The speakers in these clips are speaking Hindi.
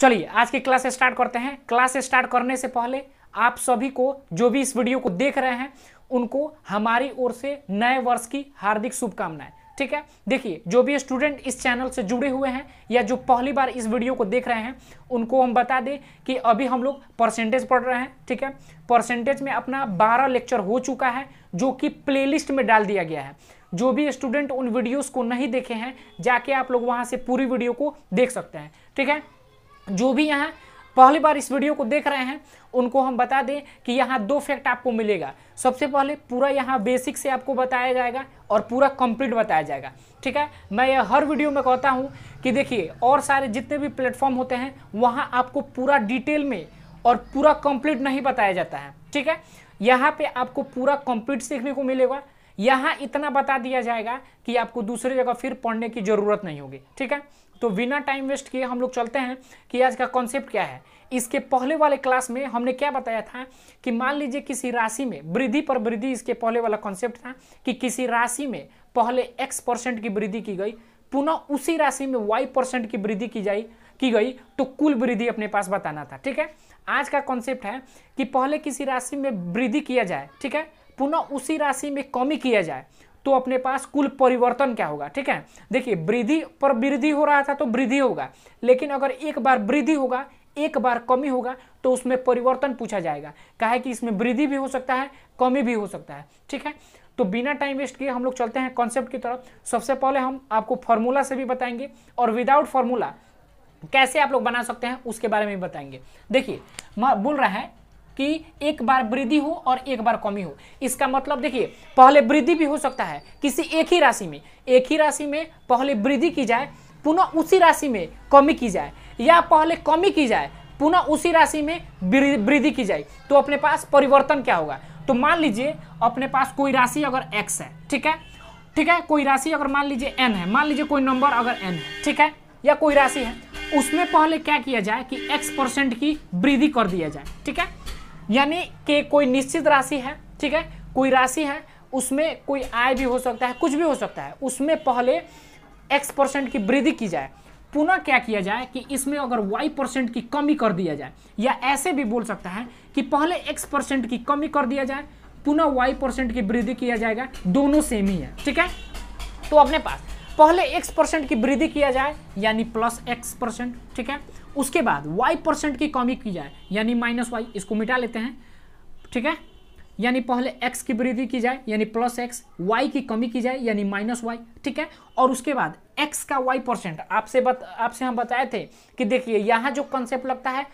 चलिए आज की क्लास स्टार्ट करते हैं क्लास स्टार्ट करने से पहले आप सभी को जो भी इस वीडियो को देख रहे हैं उनको हमारी ओर से नए वर्ष की हार्दिक शुभकामनाएं ठीक है देखिए जो भी स्टूडेंट इस चैनल से जुड़े हुए हैं या जो पहली बार इस वीडियो को देख रहे हैं उनको हम बता दें कि अभी हम लोग परसेंटेज पढ़ रहे हैं ठीक है परसेंटेज में अपना 12 लेक्चर हो चुका है जो कि प्लेलिस्ट में डाल दिया गया है जो भी स्टूडेंट उन वीडियोस को नहीं देखे हैं जाके आप लोग वहां से पूरी वीडियो को देख सकते हैं ठीक है जो भी यहाँ पहली बार इस वीडियो को देख रहे हैं उनको हम बता दें कि यहाँ दो फैक्ट आपको मिलेगा सबसे पहले पूरा यहाँ बेसिक से आपको बताया जाएगा और पूरा कंप्लीट बताया जाएगा ठीक है मैं यह हर वीडियो में कहता हूँ कि देखिए और सारे जितने भी प्लेटफॉर्म होते हैं वहाँ आपको पूरा डिटेल में और पूरा कंप्लीट नहीं बताया जाता है ठीक है यहाँ पर आपको पूरा कंप्लीट सीखने को मिलेगा यहाँ इतना बता दिया जाएगा कि आपको दूसरी जगह फिर पढ़ने की ज़रूरत नहीं होगी ठीक है तो बिना टाइम वेस्ट किए हम लोग चलते हैं कि आज का कॉन्सेप्ट क्या है इसके पहले वाले क्लास में हमने क्या बताया था कि मान लीजिए किसी राशि में वृद्धि पर वृद्धि इसके पहले वाला कॉन्सेप्ट था कि किसी राशि में पहले x परसेंट की वृद्धि की गई पुनः उसी राशि में y परसेंट की वृद्धि की जाए की गई तो कुल वृद्धि अपने पास बताना था ठीक है आज का कॉन्सेप्ट है कि पहले किसी राशि में वृद्धि किया जाए ठीक है पुनः उसी राशि में कमी किया जाए तो अपने पास कुल परिवर्तन क्या होगा ठीक है देखिए वृद्धि पर वृद्धि हो रहा था तो वृद्धि होगा लेकिन अगर एक बार वृद्धि होगा एक बार कमी होगा तो उसमें परिवर्तन पूछा जाएगा कहा है कि इसमें वृद्धि भी हो सकता है कमी भी हो सकता है ठीक है तो बिना टाइम वेस्ट किए हम लोग चलते हैं कॉन्सेप्ट की तरफ सबसे पहले हम आपको फॉर्मूला से भी बताएंगे और विदाउट फॉर्मूला कैसे आप लोग बना सकते हैं उसके बारे में भी बताएंगे देखिए बोल रहा है कि एक बार वृद्धि हो और एक बार कमी हो इसका मतलब देखिए पहले वृद्धि भी हो सकता है किसी एक ही राशि में एक ही राशि में पहले वृद्धि की जाए पुनः उसी राशि में कमी की जाए या पहले कमी की जाए पुनः उसी राशि में वृद्धि की जाए तो अपने पास परिवर्तन क्या होगा तो मान लीजिए अपने पास कोई राशि अगर एक्स है ठीक है ठीक है कोई राशि अगर मान लीजिए एन है मान लीजिए कोई नंबर अगर एन है ठीक है या कोई राशि है उसमें पहले क्या किया जाए कि एक्स परसेंट की वृद्धि कर दिया जाए ठीक है यानी कि कोई निश्चित राशि है ठीक है कोई राशि है उसमें कोई आय भी हो सकता है कुछ भी हो सकता है उसमें पहले एक्स परसेंट की वृद्धि की जाए पुनः क्या किया जाए कि इसमें अगर वाई परसेंट की कमी कर दिया जाए या ऐसे भी बोल सकता है कि पहले एक्स परसेंट की कमी कर दिया जाए पुनः वाई परसेंट की वृद्धि किया जाएगा दोनों सेम ही है ठीक है तो अपने पास पहले x परसेंट की वृद्धि किया जाए यानी प्लस एक्स परसेंट ठीक है उसके बाद y परसेंट की कमी की जाए यानी माइनस वाई इसको मिटा लेते हैं ठीक है यानी पहले x की वृद्धि की जाए यानी प्लस एक्स वाई की कमी की जाए यानी माइनस वाई ठीक है और उसके बाद x का y परसेंट आपसे बत आपसे हम बताए थे कि देखिए यहाँ जो कंसेप्ट लगता है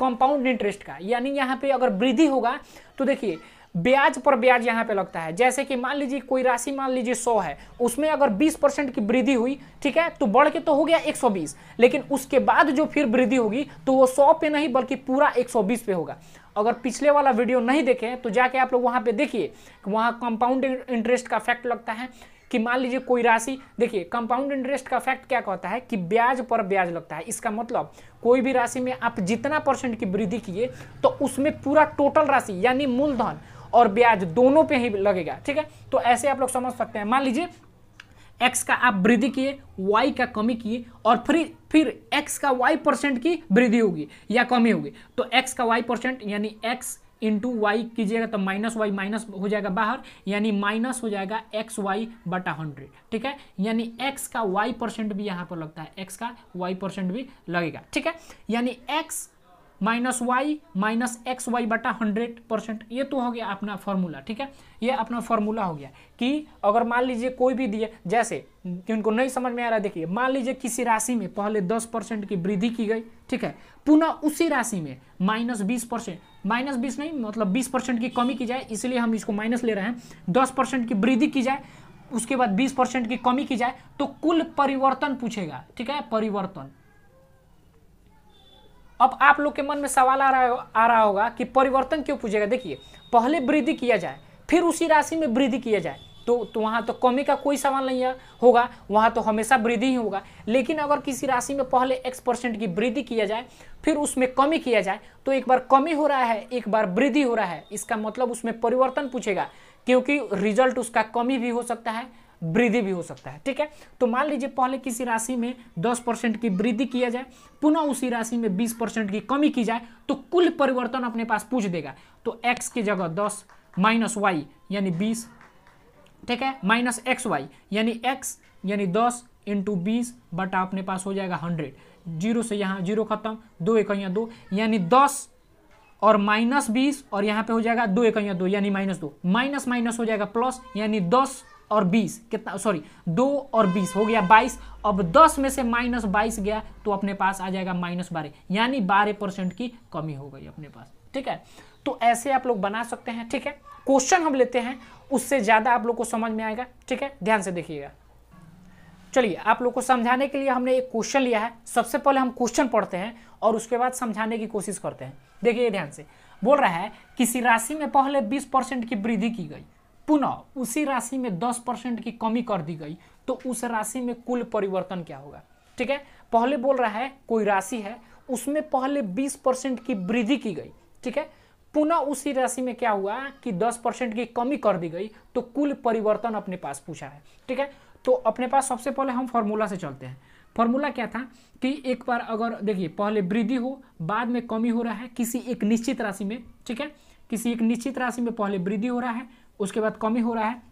कंपाउंड इंटरेस्ट का यानी यहाँ पे अगर वृद्धि होगा तो देखिए ब्याज पर ब्याज यहाँ पे लगता है जैसे कि मान लीजिए कोई राशि मान लीजिए सौ है उसमें अगर बीस परसेंट की वृद्धि हुई ठीक है तो बढ़ के तो हो गया एक सौ बीस लेकिन उसके बाद जो फिर वृद्धि होगी तो वो सौ पे नहीं बल्कि पूरा एक सौ बीस पे होगा अगर पिछले वाला वीडियो नहीं देखें तो जाके आप लोग वहाँ पर देखिए वहाँ कंपाउंड इंटरेस्ट का फैक्ट लगता है कि मान लीजिए कोई राशि देखिए कंपाउंड इंटरेस्ट का फैक्ट क्या कहता है कि ब्याज पर ब्याज लगता है इसका मतलब कोई भी राशि में आप जितना परसेंट की वृद्धि किए तो उसमें पूरा टोटल राशि यानी मूलधन और ब्याज दोनों पे ही लगेगा ठीक है तो ऐसे आप लोग समझ सकते हैं मान लीजिए एक्स का आप वृद्धि किए वाई का कमी किए और फिर फिर एक्स का वाई परसेंट की वृद्धि होगी या कमी होगी तो एक्स का वाई परसेंट यानी एक्स इंटू वाई कीजिएगा तो माइनस वाई माइनस हो जाएगा बाहर यानी माइनस हो जाएगा एक्स वाई बटा हंड्रेड ठीक है यानी एक्स का वाई परसेंट भी यहाँ पर लगता है एक्स का वाई परसेंट भी लगेगा ठीक है यानी X minus Y minus X Y बटा हंड्रेड परसेंट ये तो हो गया अपना फॉर्मूला ठीक है ये अपना फॉर्मूला हो गया कि अगर मान लीजिए कोई भी दिए जैसे कि उनको नहीं समझ में आ रहा है देखिए मान लीजिए किसी राशि में पहले दस परसेंट की वृद्धि की गई ठीक है पुनः उसी राशि में माइनस बीस परसेंट माइनस बीस नहीं मतलब बीस परसेंट की कमी की जाए इसलिए हम इसको माइनस ले रहे हैं दस परसेंट की वृद्धि की जाए उसके बाद बीस परसेंट की कमी की जाए तो कुल परिवर्तन पूछेगा ठीक है परिवर्तन अब आप लोग के मन में सवाल आ रहा आ रहा होगा कि परिवर्तन क्यों पूछेगा देखिए पहले वृद्धि किया जाए फिर उसी राशि में वृद्धि किया जाए तो तो वहाँ तो कमी का कोई सवाल नहीं है होगा वहाँ तो हमेशा वृद्धि ही होगा लेकिन अगर किसी राशि में पहले एक्स परसेंट की वृद्धि किया जाए फिर उसमें कमी किया जाए तो एक बार कमी हो रहा है एक बार वृद्धि हो रहा है इसका मतलब उसमें परिवर्तन पूछेगा क्योंकि रिजल्ट उसका कमी भी हो सकता है वृद्धि भी हो सकता है ठीक है तो मान लीजिए पहले किसी राशि में दस परसेंट की वृद्धि किया जाए पुनः उसी राशि में बीस परसेंट की कमी की जाए तो कुल परिवर्तन अपने पास पूछ देगा तो एक्स की जगह दस माइनस वाई यानी बीस ठीक है माइनस एक्स वाई यानी एक्स यानी दस इंटू बीस बटा अपने पास हो जाएगा हंड्रेड जीरो से यहाँ जीरो खत्म दो एक दो यानी दस और माइनस बीस और यहाँ पे हो जाएगा दो एक या दो यानी माइनस दो माइनस माइनस हो जाएगा प्लस यानी दस और बीस कितना सॉरी दो और बीस हो गया बाईस अब दस में से माइनस बाईस गया तो अपने पास आ जाएगा माइनस बारह यानी बारह परसेंट की कमी हो गई अपने पास ठीक है तो ऐसे आप लोग बना सकते हैं ठीक है क्वेश्चन हम लेते हैं उससे ज़्यादा आप लोग को समझ में आएगा ठीक है ध्यान से देखिएगा चलिए आप लोग को समझाने के लिए हमने एक क्वेश्चन लिया है सबसे पहले हम क्वेश्चन पढ़ते हैं और उसके बाद समझाने की कोशिश करते हैं देखिए ध्यान से बोल रहा है किसी राशि में पहले बीस परसेंट की वृद्धि की गई पुनः उसी राशि में दस परसेंट की कमी कर दी गई तो उस राशि में कुल परिवर्तन क्या होगा ठीक है पहले बोल रहा है कोई राशि है उसमें पहले बीस परसेंट की वृद्धि की गई ठीक है पुनः उसी राशि में क्या हुआ कि दस परसेंट की कमी कर दी गई तो कुल परिवर्तन अपने पास पूछा है ठीक है तो अपने पास सबसे पहले हम फॉर्मूला से चलते हैं फॉर्मूला क्या था कि एक बार अगर देखिए पहले वृद्धि हो बाद में कमी हो रहा है किसी एक निश्चित राशि में ठीक है किसी एक निश्चित राशि में पहले वृद्धि हो रहा है उसके बाद कमी हो रहा है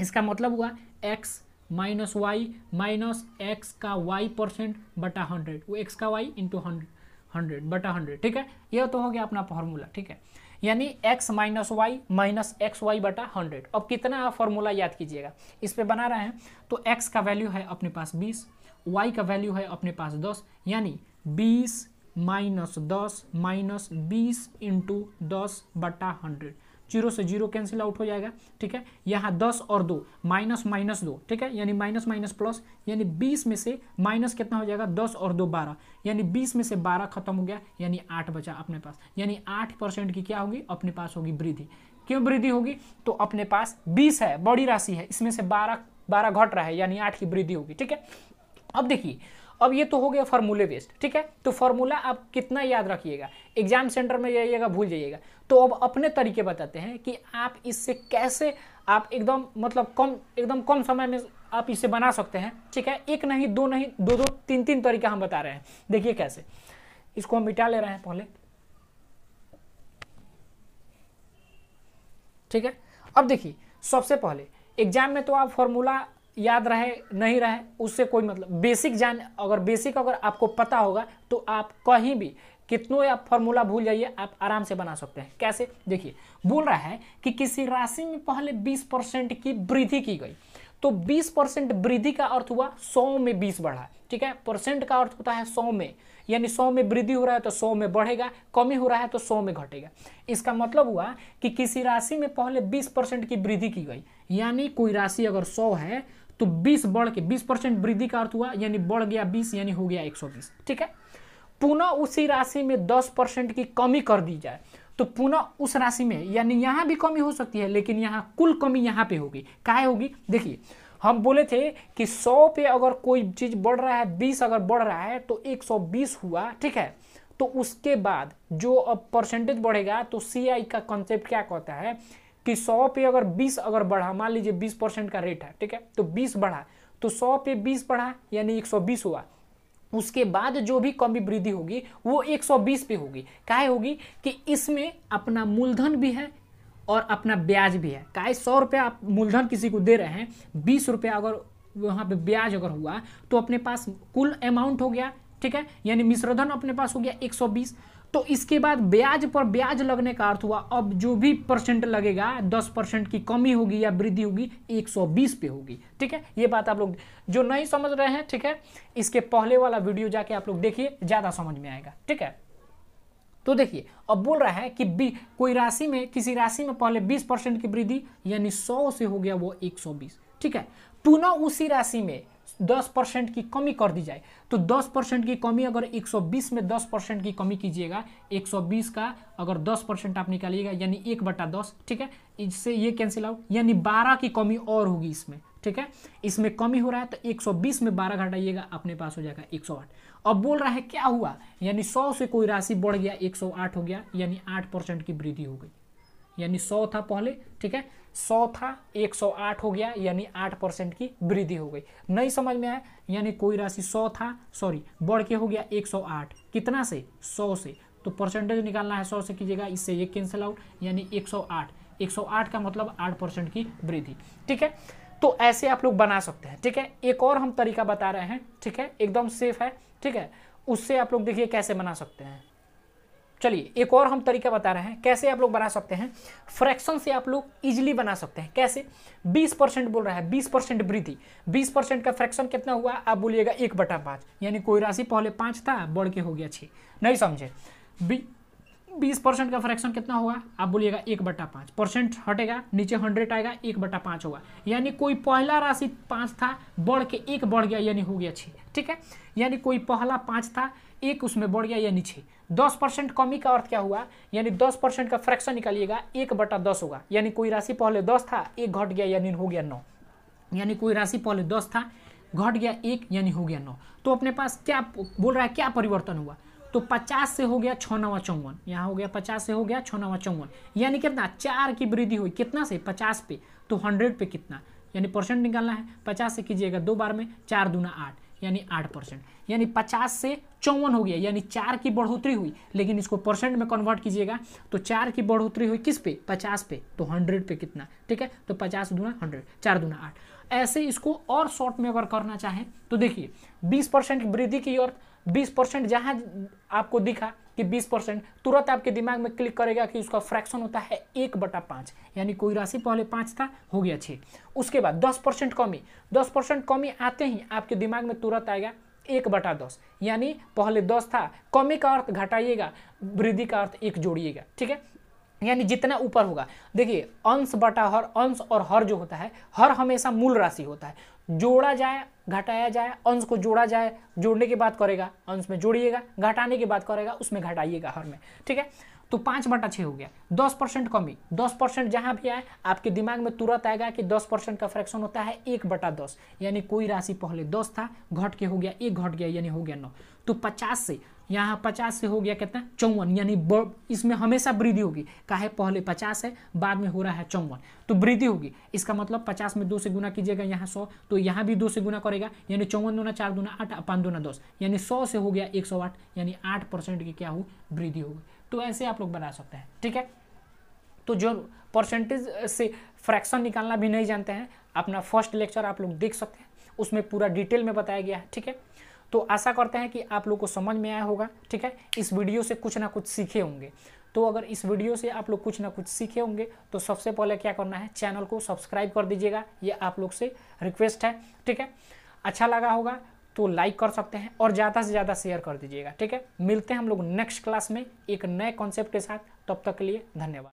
इसका मतलब हुआ X minus Y minus X का वाई परसेंट बटा हंड्रेड वो एक्स का वाई इंटू हंड्रेड हंड्रेड बटा हंड्रेड ठीक है यह तो हो गया अपना फॉर्मूला ठीक है यानी x minus Y minus X Y बटा हंड्रेड अब कितना आप फॉर्मूला याद कीजिएगा इस पर बना रहे हैं तो x का वैल्यू है अपने पास 20 y का वैल्यू है अपने पास 10 यानी 20 माइनस दस माइनस बीस इंटू दस बटा हंड्रेड जीरो से जीरो कैंसिल आउट हो जाएगा ठीक है यहाँ दस और दो माइनस माइनस दो ठीक है यानी माइनस माइनस प्लस यानी बीस में से माइनस कितना हो जाएगा दस और दो बारह यानी बीस में से बारह खत्म हो गया यानी आठ बचा अपने पास यानी आठ परसेंट की क्या होगी अपने पास होगी वृद्धि क्यों वृद्धि होगी तो अपने पास बीस है बड़ी राशि है इसमें से बारह बारह घट रहा है यानी आठ की वृद्धि होगी ठीक है अब देखिए अब ये तो हो गया फॉर्मूले बेस्ड ठीक है तो फॉर्मूला आप कितना याद रखिएगा एग्जाम सेंटर में जाइएगा भूल जाइएगा तो अब अपने तरीके बताते हैं कि आप इससे कैसे आप एकदम मतलब कम एकदम कम समय में आप इसे बना सकते हैं ठीक है एक नहीं दो नहीं दो दो तीन तीन तरीका हम बता रहे हैं देखिए कैसे इसको हम मिटा ले रहे हैं पहले ठीक है अब देखिए सबसे पहले एग्जाम में तो आप फॉर्मूला याद रहे नहीं रहे उससे कोई मतलब बेसिक जान अगर बेसिक अगर आपको पता होगा तो आप कहीं भी कितनों आप फॉर्मूला भूल जाइए आप आराम से बना सकते हैं कैसे देखिए बोल रहा है कि किसी राशि में पहले 20 परसेंट की वृद्धि की गई तो 20 परसेंट वृद्धि का अर्थ हुआ 100 में 20 बढ़ा ठीक है परसेंट का अर्थ होता है 100 में यानी 100 में वृद्धि हो रहा है तो 100 में बढ़ेगा कमी हो रहा है तो 100 में घटेगा इसका मतलब हुआ कि किसी राशि में पहले 20 परसेंट की वृद्धि की गई यानी कोई राशि अगर 100 है तो 20 बढ़ के 20 परसेंट वृद्धि का अर्थ हुआ यानी बढ़ गया 20 यानी हो गया 120 ठीक है पुनः उसी राशि में दस परसेंट की कमी कर दी जाए तो पुनः उस राशि में यानी यहाँ भी कमी हो सकती है लेकिन यहाँ कुल कमी यहाँ पे होगी काहे होगी देखिए हम बोले थे कि 100 पे अगर कोई चीज़ बढ़ रहा है 20 अगर बढ़ रहा है तो 120 हुआ ठीक है तो उसके बाद जो अब परसेंटेज बढ़ेगा तो सी आई का कॉन्सेप्ट क्या कहता है कि 100 पे अगर 20 अगर बढ़ा मान लीजिए 20 परसेंट का रेट है ठीक है तो 20 बढ़ा तो 100 पे 20 बढ़ा यानी 120 हुआ उसके बाद जो भी कमी वृद्धि होगी वो 120 पे होगी काहे होगी कि इसमें अपना मूलधन भी है और अपना ब्याज भी है काहे सौ रुपया आप मूलधन किसी को दे रहे हैं बीस रुपया अगर वहाँ पे ब्याज अगर हुआ तो अपने पास कुल अमाउंट हो गया ठीक है यानी मिश्रधन अपने पास हो गया 120 तो इसके बाद ब्याज पर ब्याज लगने का अर्थ हुआ अब जो भी परसेंट लगेगा 10 परसेंट की कमी होगी या वृद्धि होगी 120 पे होगी ठीक है ये बात आप लोग जो नहीं समझ रहे हैं ठीक है इसके पहले वाला वीडियो जाके आप लोग देखिए ज़्यादा समझ में आएगा ठीक है तो देखिए अब बोल रहा है कि कोई राशि में किसी राशि में पहले 20 परसेंट की वृद्धि यानी 100 से हो गया वो 120 ठीक है पुनः उसी राशि में दस परसेंट की कमी कर दी जाए तो दस परसेंट की कमी अगर 120 में दस परसेंट की कमी कीजिएगा 120 का अगर दस परसेंट आप निकालिएगा यानी एक बटा दस ठीक है इससे ये कैंसिल आउट यानी बारह की कमी और होगी इसमें ठीक है इसमें कमी हो रहा है तो 120 में 12 घटाइएगा अपने पास हो जाएगा आठ अब बोल रहा है क्या हुआ यानी सौ से कोई राशि बढ़ गया आठ हो गया यानी आठ परसेंट की वृद्धि हो गई यानी सौ था पहले ठीक है सौ था 108 हो गया यानी 8 परसेंट की वृद्धि हो गई नहीं समझ में आया यानी कोई राशि 100 था सॉरी बढ़ के हो गया 108 कितना से 100 से तो परसेंटेज निकालना है 100 से कीजिएगा इससे ये कैंसिल आउट यानी 108 108 का मतलब 8 परसेंट की वृद्धि ठीक है तो ऐसे आप लोग बना सकते हैं ठीक है एक और हम तरीका बता रहे हैं ठीक है एकदम सेफ है ठीक है उससे आप लोग देखिए कैसे बना सकते हैं चलिए एक और हम तरीका बता रहे हैं कैसे आप लोग बना सकते हैं फ्रैक्शन से आप लोग इजिली बना सकते हैं कैसे 20 परसेंट बोल रहा है 20 परसेंट वृद्धि 20 परसेंट का फ्रैक्शन कितना हुआ आप बोलिएगा एक बटा पाँच यानी कोई राशि पहले पाँच था बढ़ के हो गया छः नहीं समझे बीस परसेंट का फ्रैक्शन कितना होगा आप बोलिएगा एक बट्टा पाँच परसेंट हटेगा नीचे हंड्रेड आएगा एक बट्टा पाँच होगा यानी कोई पहला राशि पाँच था बढ़ के एक बढ़ गया यानी हो गया छः ठीक है यानी कोई पहला पाँच था एक उसमें बढ़ गया यानी छः दस परसेंट कमी का अर्थ क्या हुआ यानी दस परसेंट का फ्रैक्शन निकालिएगा एक बटा दस होगा यानी कोई राशि पहले दस था एक घट गया यानी हो गया नौ यानी कोई राशि पहले दस था घट गया एक यानी हो गया नौ तो अपने पास क्या बोल रहा है क्या परिवर्तन हुआ तो पचास से हो गया छः नवा चौवन यहाँ हो गया पचास से हो गया छः नवा चौवन यानी कितना चार की वृद्धि हुई कितना से पचास पे तो हंड्रेड पे कितना यानी परसेंट निकालना है पचास से कीजिएगा दो बार में चार दूना आठ यानी आठ परसेंट यानी पचास से चौवन हो गया यानी चार की बढ़ोतरी हुई लेकिन इसको परसेंट में कन्वर्ट कीजिएगा तो चार की बढ़ोतरी हुई किस पे पचास पे तो हंड्रेड पे कितना ठीक है तो पचास दूना हंड्रेड चार दूना आठ ऐसे इसको और शॉर्ट में अगर करना चाहें तो देखिए बीस परसेंट वृद्धि की ओर बीस परसेंट जहाँ आपको दिखा कि बीस परसेंट तुरंत आपके दिमाग में क्लिक करेगा कि उसका फ्रैक्शन होता है एक बटा पाँच यानी कोई राशि पहले पाँच था हो गया छः उसके बाद दस परसेंट कमी दस परसेंट कमी आते ही आपके दिमाग में तुरंत आएगा एक बटा दस यानी पहले दस था कमी का अर्थ घटाइएगा वृद्धि का अर्थ एक जोड़िएगा ठीक है यानी जितना ऊपर होगा देखिए अंश बटा हर अंश और हर जो होता है हर हमेशा मूल राशि होता है जोड़ा जाए घटाया जाए अंश को जोड़ा जाए जोड़ने की बात करेगा अंश में जोड़िएगा घटाने की बात करेगा उसमें घटाइएगा हर में ठीक है तो पांच बटा छह हो गया दस परसेंट कमी दस परसेंट जहां भी आए आपके दिमाग में तुरंत आएगा कि दस परसेंट का फ्रैक्शन होता है एक बटा दस यानी कोई राशि पहले दस था घट के हो गया एक घट गया यानी हो गया नौ तो पचास से यहाँ पचास से हो गया कितना चौवन यानी इसमें हमेशा वृद्धि होगी काहे पहले पचास है बाद में हो रहा है चौवन तो वृद्धि होगी इसका मतलब पचास में दो से गुना कीजिएगा यहाँ सौ तो यहाँ भी दो से गुना करेगा यानी चौवन दोना चार दोना आठ पाँच दोना दस यानी सौ से हो गया एक सौ आठ यानी आठ परसेंट की क्या हो वृद्धि होगी तो ऐसे आप लोग बना सकते हैं ठीक है तो जो परसेंटेज से फ्रैक्शन निकालना भी नहीं जानते हैं अपना फर्स्ट लेक्चर आप लोग देख सकते हैं उसमें पूरा डिटेल में बताया गया है ठीक है तो आशा करते हैं कि आप लोग को समझ में आया होगा ठीक है इस वीडियो से कुछ ना कुछ सीखे होंगे तो अगर इस वीडियो से आप लोग कुछ ना कुछ सीखे होंगे तो सबसे पहले क्या करना है चैनल को सब्सक्राइब कर दीजिएगा ये आप लोग से रिक्वेस्ट है ठीक है अच्छा लगा होगा तो लाइक कर सकते हैं और ज़्यादा से ज़्यादा शेयर कर दीजिएगा ठीक है मिलते हैं हम लोग नेक्स्ट क्लास में एक नए कॉन्सेप्ट के साथ तब तक के लिए धन्यवाद